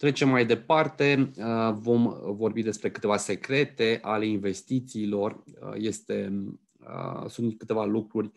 Trecem mai departe, uh, vom vorbi despre câteva secrete ale investițiilor. Uh, este, uh, sunt câteva lucruri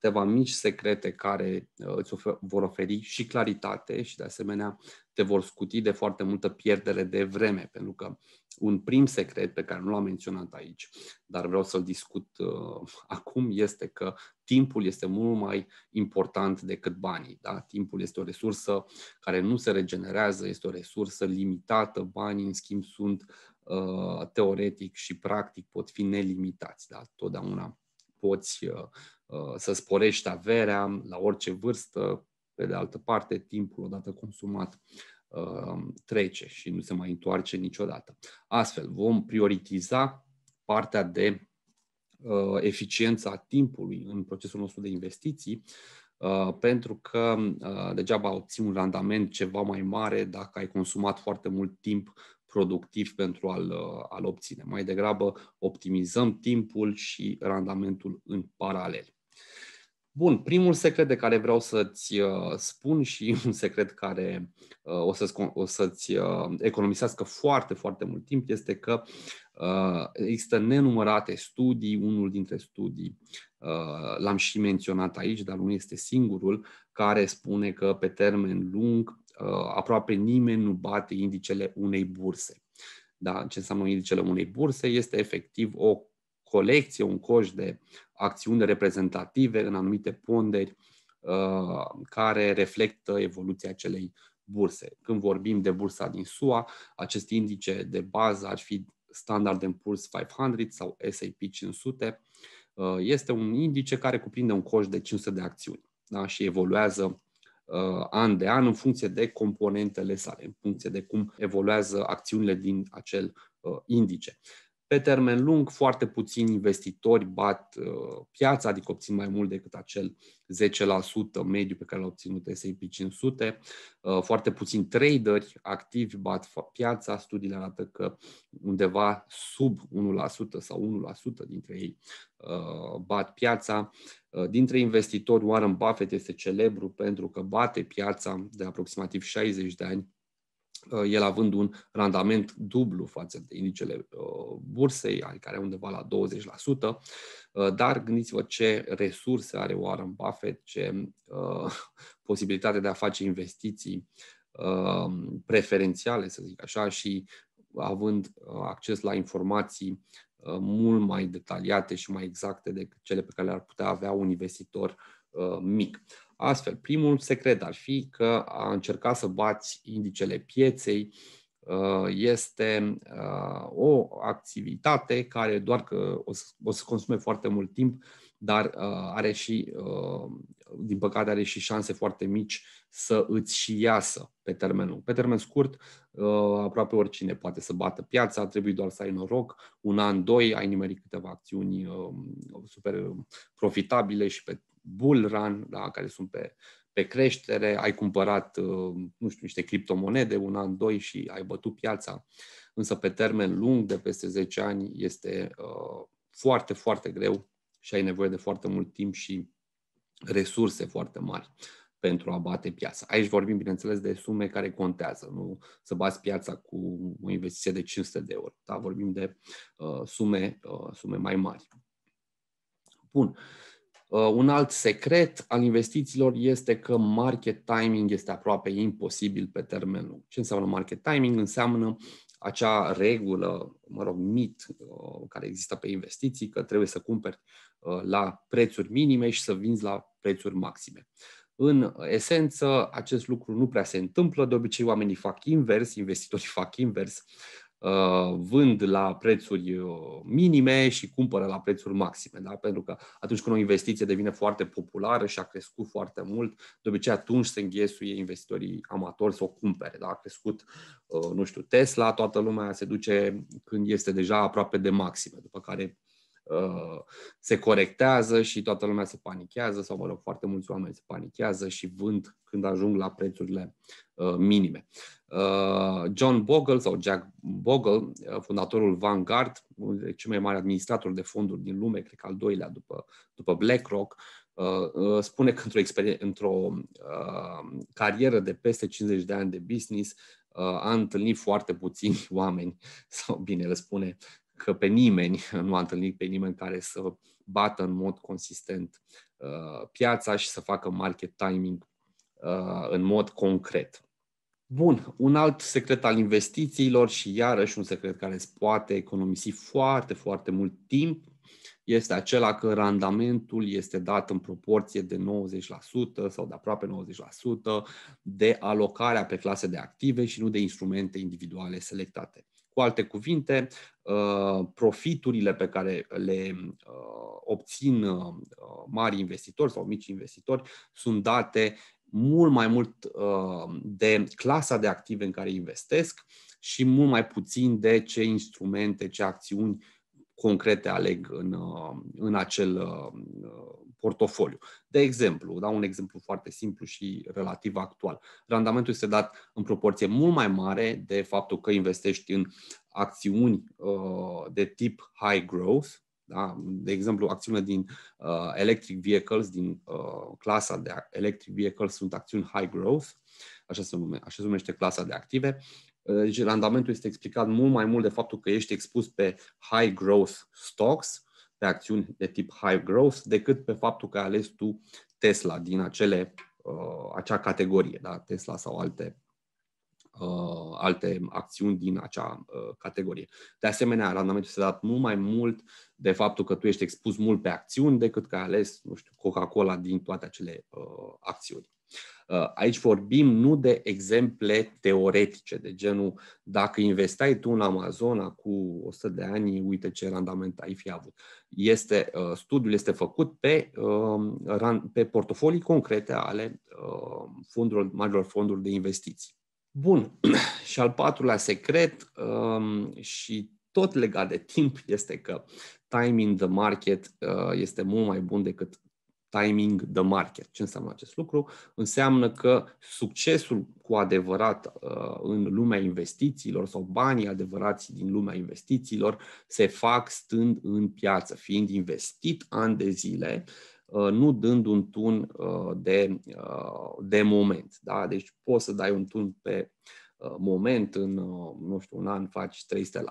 câteva mici secrete care uh, îți ofer- vor oferi și claritate și de asemenea te vor scuti de foarte multă pierdere de vreme, pentru că un prim secret pe care nu l-am menționat aici, dar vreau să-l discut uh, acum, este că timpul este mult mai important decât banii. Da? Timpul este o resursă care nu se regenerează, este o resursă limitată, banii, în schimb, sunt uh, teoretic și practic pot fi nelimitați. Da? Totdeauna poți uh, Uh, să sporești averea la orice vârstă, pe de altă parte, timpul odată consumat uh, trece și nu se mai întoarce niciodată. Astfel, vom prioritiza partea de uh, eficiența timpului în procesul nostru de investiții, pentru că degeaba obții un randament ceva mai mare dacă ai consumat foarte mult timp productiv pentru a-l, a obține. Mai degrabă optimizăm timpul și randamentul în paralel. Bun, primul secret de care vreau să-ți uh, spun și un secret care uh, o să-ți, o să-ți uh, economisească foarte, foarte mult timp este că există nenumărate studii, unul dintre studii l-am și menționat aici, dar nu este singurul, care spune că pe termen lung aproape nimeni nu bate indicele unei burse. Da? Ce înseamnă indicele unei burse este efectiv o colecție, un coș de acțiuni reprezentative în anumite ponderi uh, care reflectă evoluția acelei burse. Când vorbim de bursa din SUA, acest indice de bază ar fi Standard Poor's 500 sau S&P 500. Uh, este un indice care cuprinde un coș de 500 de acțiuni da? și evoluează uh, an de an în funcție de componentele sale, în funcție de cum evoluează acțiunile din acel indice. Pe termen lung, foarte puțini investitori bat uh, piața, adică obțin mai mult decât acel 10% mediu pe care l-a obținut S&P 500. Uh, foarte puțini traderi activi bat piața. Studiile arată că undeva sub 1% sau 1% dintre ei uh, bat piața. Dintre investitori, Warren Buffett este celebru pentru că bate piața de aproximativ 60 de ani Uh, el având un randament dublu față de indicele uh, bursei, adică are undeva la 20%, uh, dar gândiți-vă ce resurse are Warren Buffett, ce posibilitate de a face investiții preferențiale, să zic așa, și având acces la informații mult mai detaliate și mai exacte decât cele pe care le-ar putea avea un investitor mic. Astfel, primul secret ar fi că a încerca să bați indicele pieței uh, este uh, o activitate care doar că o să consume foarte mult timp, dar uh, are și, din păcate, are și șanse foarte mici să îți și iasă pe termen lung. Pe termen scurt, aproape oricine poate să bată piața, trebuie doar să ai noroc, un an, doi, ai nimerit câteva acțiuni super profitabile și pe bull run, da, care sunt pe, pe creștere, ai cumpărat, uh, nu știu, niște criptomonede un an, doi și ai bătut piața. Însă pe termen lung, de peste 10 ani, este uh, foarte, foarte greu și ai nevoie de foarte mult timp și resurse foarte mari pentru a bate piața. Aici vorbim, bineînțeles, de sume care contează, nu să bați piața cu o investiție de 500 de euro. Da? Vorbim de uh, sume, uh, sume mai mari. Bun. Uh, Uh, un alt secret al investițiilor este că market timing este aproape imposibil pe termen lung. Ce înseamnă market timing? Înseamnă acea regulă, mă rog, mit uh, care există pe investiții, că trebuie să cumperi uh, la prețuri minime și să vinzi la prețuri maxime. În esență, acest lucru nu prea se întâmplă. De obicei, oamenii fac invers, investitorii fac invers. Uh, vând la prețuri uh, minime și cumpără la prețuri maxime. Da? Pentru că atunci când o investiție devine foarte populară și a crescut foarte mult, de obicei atunci se înghesuie investitorii amatori să o cumpere. Da? A crescut, uh, nu știu, Tesla, toată lumea se duce când este deja aproape de maxime, după care Uh, se corectează și toată lumea se panichează sau, mă rog, foarte mulți oameni se panichează și vând când ajung la prețurile uh, minime. Uh, John Bogle sau Jack Bogle, fondatorul Vanguard, cel mai mare administrator de fonduri din lume, cred că al doilea după, după BlackRock, spune că într-o, într uh, carieră de peste 50 de ani de business uh, a întâlnit foarte puțini oameni, sau bine le spune că pe nimeni, nu a întâlnit pe nimeni care să bată în mod consistent uh, piața și să facă market timing uh, în mod concret. Bun, un alt secret al investițiilor și iarăși un secret care îți poate economisi foarte, foarte mult timp este acela că randamentul este dat în proporție de 90% sau de aproape 90% de alocarea pe clase de active și nu de instrumente individuale selectate alte cuvinte, uh, profiturile pe care le uh, obțin uh, mari investitori sau mici investitori sunt date mult mai mult de clasa de active în care investesc și mult mai puțin de ce instrumente, ce acțiuni concrete aleg în, în acel portofoliu. De exemplu, da un exemplu foarte simplu și relativ actual. Randamentul este dat în proporție mult mai mare de faptul că investești în acțiuni uh, de tip high growth, da? De exemplu, acțiunile din uh, electric vehicles, din uh, clasa de electric vehicles sunt acțiuni high growth, așa se, nume, așa se numește clasa de active. Uh, deci randamentul este explicat mult mai mult de faptul că ești expus pe high growth stocks pe acțiuni de tip high growth decât pe faptul că ai ales tu Tesla din acele, uh, acea categorie, da? Tesla sau alte, uh, alte acțiuni din acea uh, categorie. De asemenea, randamentul se dat mult mai mult de faptul că tu ești expus mult pe acțiuni decât că ai ales, nu știu, Coca-Cola din toate acele uh, acțiuni. Uh, aici vorbim nu de exemple teoretice, de genul dacă investai tu în Amazona cu 100 de ani, uite ce randament ai fi avut. Este, uh, studiul este făcut pe, um, pe portofolii concrete ale uh, fondurilor, marilor fonduri de investiții. Bun. și al patrulea secret um, și tot legat de timp este că time in the market este mult mai bun decât timing the market. Ce înseamnă acest lucru? Înseamnă că succesul cu adevărat uh, în lumea investițiilor sau banii adevărați din lumea investițiilor se fac stând în piață, fiind investit ani de zile, uh, nu dând un tun uh, de, de moment. Da? Deci poți să dai un tun pe moment, în, nu știu, un an faci 300%,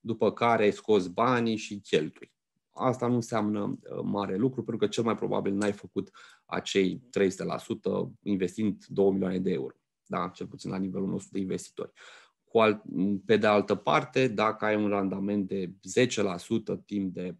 după care scoți banii și cheltui. Asta nu înseamnă uh, mare lucru, pentru că cel mai probabil n-ai făcut acei 300% investind 2 milioane de euro, da? cel puțin la nivelul nostru de investitori. Cu alt, pe de altă parte, dacă ai un randament de 10% timp de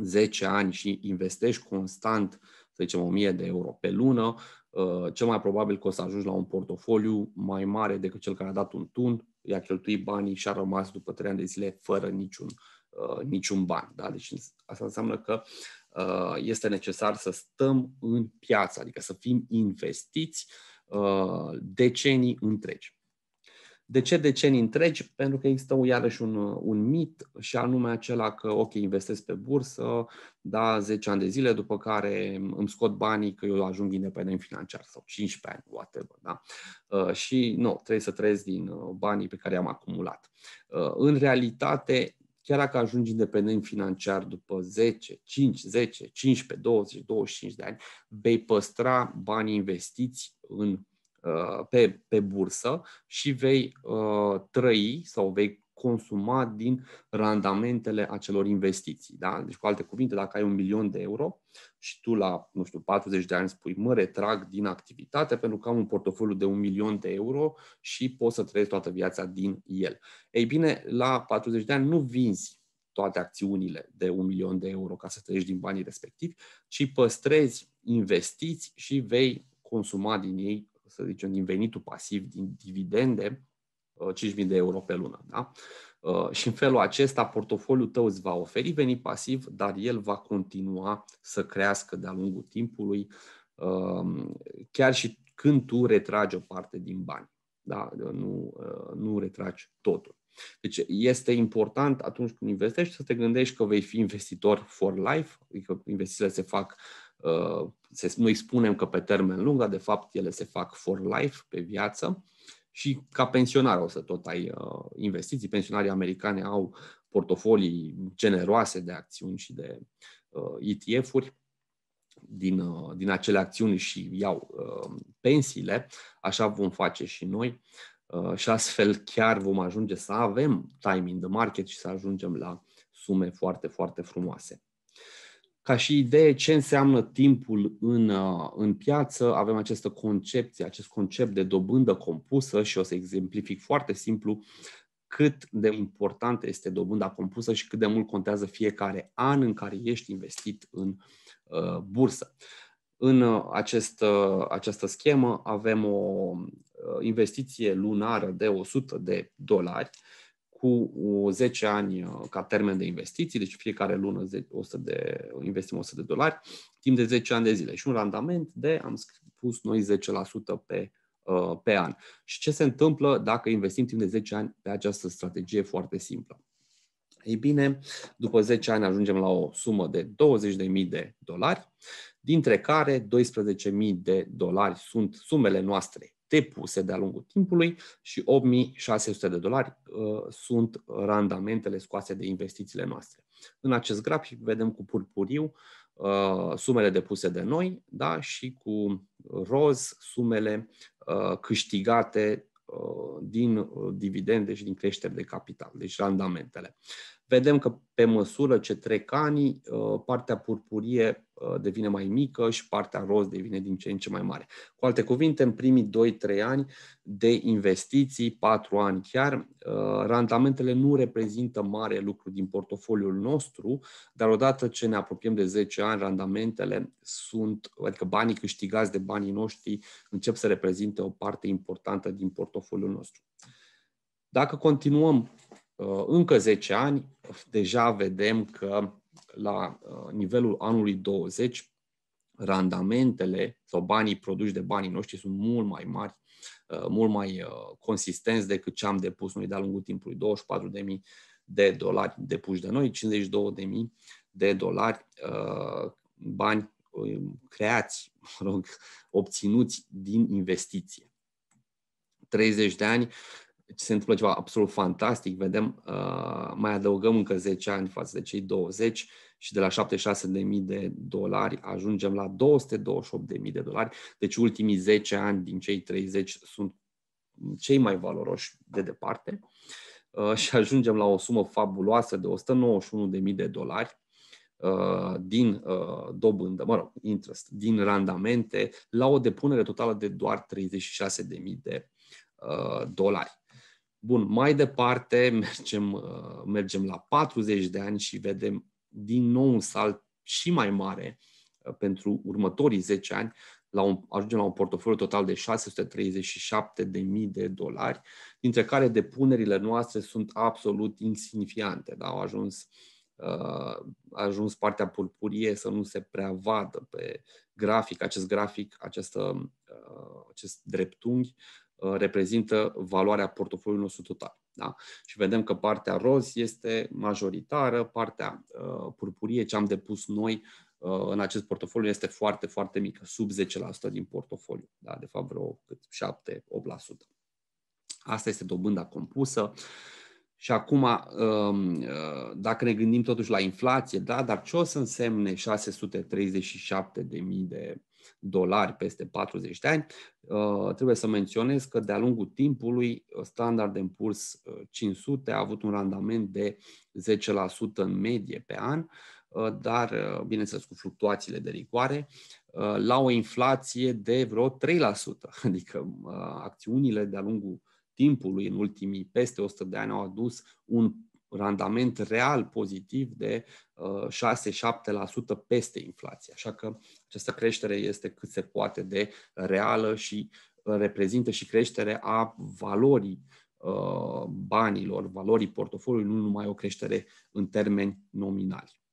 10 ani și investești constant, să zicem, 1000 de euro pe lună, uh, cel mai probabil că o să ajungi la un portofoliu mai mare decât cel care a dat un tun, i-a cheltuit banii și a rămas după 3 ani de zile fără niciun uh, Uh, niciun ban. Da? Deci asta înseamnă că uh, este necesar să stăm în piață, adică să fim investiți uh, decenii întregi. De ce decenii întregi? Pentru că există iarăși un, un mit și anume acela că, ok, investesc pe bursă, da, 10 ani de zile, după care îmi scot banii că eu ajung independent financiar sau 15 ani, whatever, da? Uh, și nu, trebuie să trăiesc din uh, banii pe care i-am acumulat. în realitate, chiar dacă ajungi independent financiar după 10, 5, 10, 15, 20, 25 de ani, vei păstra banii investiți în, uh, pe, pe bursă și vei uh, trăi sau vei consumat din randamentele acelor investiții. Da? Deci, cu alte cuvinte, dacă ai un milion de euro și tu la, nu știu, 40 de ani spui mă retrag din activitate pentru că am un portofoliu de un milion de euro și pot să trăiesc toată viața din el. Ei bine, la 40 de ani nu vinzi toate acțiunile de un milion de euro ca să trăiești din banii respectivi, ci păstrezi, investiți și vei consuma din ei, să zicem, din venitul pasiv, din dividende, 5.000 de euro pe lună. Da? Uh, și în felul acesta, portofoliul tău îți va oferi venit pasiv, dar el va continua să crească de-a lungul timpului, uh, chiar și când tu retragi o parte din bani. Da? Uh, nu, nu retragi totul. Deci este important atunci când investești să te gândești că vei fi investitor for life, adică investițiile se fac, se, noi spunem că pe termen lung, dar de fapt ele se fac for life, pe viață și ca pensionar o să tot ai uh, investiții. Pensionarii americane au portofolii generoase de acțiuni și de uh, ETF-uri din, uh, din acele acțiuni și iau uh, pensiile. Așa vom face și noi uh, și astfel chiar vom ajunge să avem timing de the market și să ajungem la sume foarte, foarte frumoase. Ca și idee ce înseamnă timpul în, uh, în piață, avem această concepție, acest concept de dobândă compusă și o să exemplific foarte simplu cât de importantă este dobânda compusă și cât de mult contează fiecare an în care ești investit în uh, bursă. În uh, acest, uh, această schemă avem o investiție lunară de 100 de dolari cu 10 uh, ani uh, ca termen de investiții, deci fiecare lună 100 de, investim 100 de dolari, timp de 10 ani de zile și un randament de, am spus noi, 10% pe, uh, pe an. Și ce se întâmplă dacă investim timp de 10 ani pe această strategie foarte simplă? Ei bine, după 10 ani ajungem la o sumă de 20.000 de dolari, dintre care 12.000 de dolari sunt sumele noastre depuse de-a lungul timpului și 8600 de dolari uh, sunt randamentele scoase de investițiile noastre. În acest grafic vedem cu purpuriu uh, sumele depuse de noi da? și cu roz sumele uh, câștigate din dividende și din creșteri de capital, deci randamentele. Vedem că pe măsură ce trec anii, partea purpurie Uh, devine mai mică și partea roz devine din ce în ce mai mare. Cu alte cuvinte, în primii 2-3 ani de investiții, 4 ani chiar, uh, randamentele nu reprezintă mare lucru din portofoliul nostru, dar odată ce ne apropiem de 10 ani, randamentele sunt, adică banii câștigați de banii noștri încep să reprezinte o parte importantă din portofoliul nostru. Dacă continuăm uh, încă 10 ani, deja vedem că la uh, nivelul anului 20, randamentele sau banii produși de banii noștri sunt mult mai mari, uh, mult mai uh, consistenți decât ce am depus noi de-a lungul timpului. 24.000 de dolari depuși de noi, 52.000 de dolari bani creați, mă rog, obținuți din investiție. 30 de ani se întâmplă ceva absolut fantastic, vedem, uh, mai adăugăm încă 10 ani față de cei 20 și de la 76.000 de dolari ajungem la 228.000 de dolari, deci ultimii 10 ani din cei 30 sunt cei mai valoroși de departe uh, și ajungem la o sumă fabuloasă de 191.000 de dolari uh, din uh, dobândă, mă rog, interest, din randamente, la o depunere totală de doar 36.000 de uh, dolari. Bun, mai departe mergem, uh, mergem la 40 de ani și vedem din nou un salt și mai mare uh, pentru următorii 10 ani, la un, ajungem la un portofoliu total de 637.000 de dolari, dintre care depunerile noastre sunt absolut insignifiante. Da? Au ajuns, uh, a ajuns partea purpurie să nu se prea vadă pe grafic, acest grafic, acest, uh, acest dreptunghi, Uh, reprezintă valoarea portofoliului nostru total. Da? Și vedem că partea roz este majoritară, partea uh, purpurie, ce am depus noi uh, în acest portofoliu, este foarte, foarte mică, sub 10% din portofoliu, da? de fapt vreo 7-8%. Asta este dobânda compusă. Și acum, um, dacă ne gândim totuși la inflație, da, dar ce o să însemne 637.000 de dolari peste 40 de ani. Uh, trebuie să menționez că de-a lungul timpului uh, Standard Poor's 500 uh, a avut un randament de 10% în medie pe an, dar, bineînțeles, cu fluctuațiile de rigoare, la o inflație de vreo 3%, adică acțiunile de-a lungul timpului, în ultimii peste 100 de ani, au adus un randament real pozitiv de 6-7% uh, peste inflație. Așa că această creștere este cât se poate de reală și uh, reprezintă și creștere a valorii uh, banilor, valorii portofoliului, nu numai o creștere în termeni nominali.